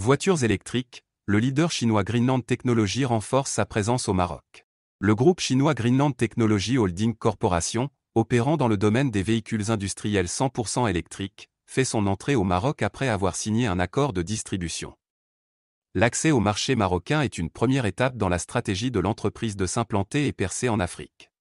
Voitures électriques, le leader chinois Greenland Technology renforce sa présence au Maroc. Le groupe chinois Greenland Technology Holding Corporation, opérant dans le domaine des véhicules industriels 100% électriques, fait son entrée au Maroc après avoir signé un accord de distribution. L'accès au marché marocain est une première étape dans la stratégie de l'entreprise de s'implanter et percer en Afrique.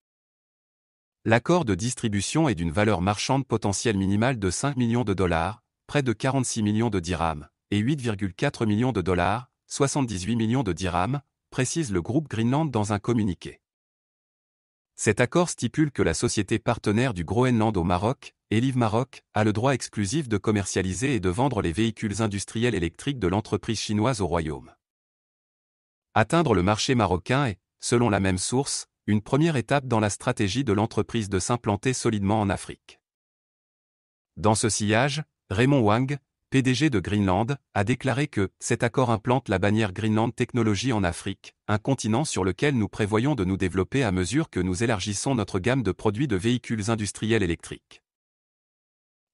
L'accord de distribution est d'une valeur marchande potentielle minimale de 5 millions de dollars, près de 46 millions de dirhams, et 8,4 millions de dollars, 78 millions de dirhams, précise le groupe Greenland dans un communiqué. Cet accord stipule que la société partenaire du Groenland au Maroc, Elive Maroc, a le droit exclusif de commercialiser et de vendre les véhicules industriels électriques de l'entreprise chinoise au Royaume. Atteindre le marché marocain est, selon la même source, une première étape dans la stratégie de l'entreprise de s'implanter solidement en Afrique. Dans ce sillage, Raymond Wang, PDG de Greenland, a déclaré que cet accord implante la bannière Greenland Technology en Afrique, un continent sur lequel nous prévoyons de nous développer à mesure que nous élargissons notre gamme de produits de véhicules industriels électriques.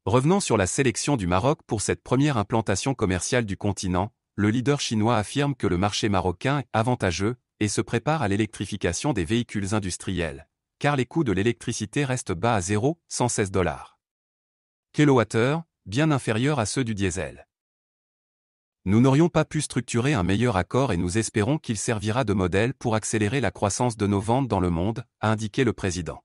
Revenons sur la sélection du Maroc pour cette première implantation commerciale du continent, le leader chinois affirme que le marché marocain est avantageux et se prépare à l'électrification des véhicules industriels, car les coûts de l'électricité restent bas à 0,116 dollars. KWh bien inférieurs à ceux du diesel. Nous n'aurions pas pu structurer un meilleur accord et nous espérons qu'il servira de modèle pour accélérer la croissance de nos ventes dans le monde, a indiqué le président.